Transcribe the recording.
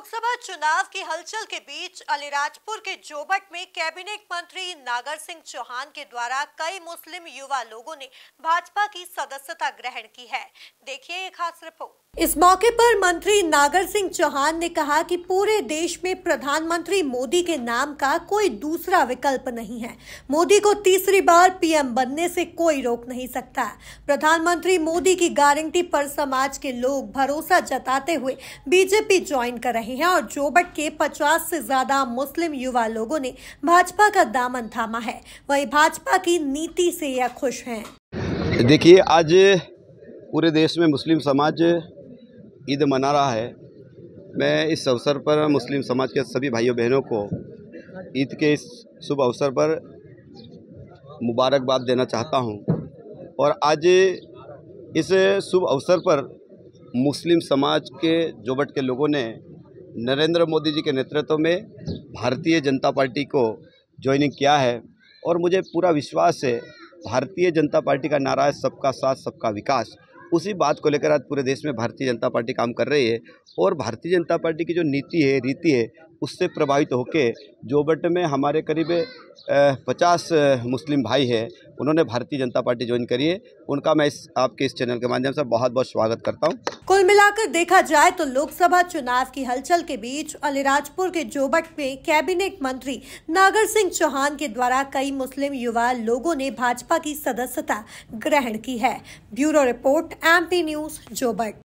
लोकसभा चुनाव की हलचल के बीच अलीराजपुर के जोबट में कैबिनेट मंत्री नागर सिंह चौहान के द्वारा कई मुस्लिम युवा लोगों ने भाजपा की सदस्यता ग्रहण की है देखिए एक खास रिपोर्ट इस मौके पर मंत्री नागर सिंह चौहान ने कहा कि पूरे देश में प्रधानमंत्री मोदी के नाम का कोई दूसरा विकल्प नहीं है मोदी को तीसरी बार पीएम बनने से कोई रोक नहीं सकता प्रधानमंत्री मोदी की गारंटी पर समाज के लोग भरोसा जताते हुए बीजेपी ज्वाइन कर रहे हैं और जोबट के 50 से ज्यादा मुस्लिम युवा लोगों ने भाजपा का दामन थामा है वही भाजपा की नीति से यह खुश है देखिए आज पूरे देश में मुस्लिम समाज ईद मना रहा है मैं इस अवसर पर मुस्लिम समाज के सभी भाइयों बहनों को ईद के इस शुभ अवसर पर मुबारकबाद देना चाहता हूं और आज इस शुभ अवसर पर मुस्लिम समाज के जोबट के लोगों ने नरेंद्र मोदी जी के नेतृत्व में भारतीय जनता पार्टी को ज्वाइनिंग किया है और मुझे पूरा विश्वास है भारतीय जनता पार्टी का नारा है सबका साथ सबका विकास उसी बात को लेकर आज पूरे देश में भारतीय जनता पार्टी काम कर रही है और भारतीय जनता पार्टी की जो नीति है रीति है उससे प्रभावित होकर जोबट में हमारे करीब पचास मुस्लिम भाई हैं उन्होंने भारतीय जनता पार्टी ज्वाइन करी है उनका मैं इस आपके इस चैनल के माध्यम से बहुत बहुत स्वागत करता हूं। कुल मिलाकर देखा जाए तो लोकसभा चुनाव की हलचल के बीच अलीराजपुर के जोबट में कैबिनेट मंत्री नागर सिंह चौहान के द्वारा कई मुस्लिम युवा लोगों ने भाजपा की सदस्यता ग्रहण की है bureau report M news Jobat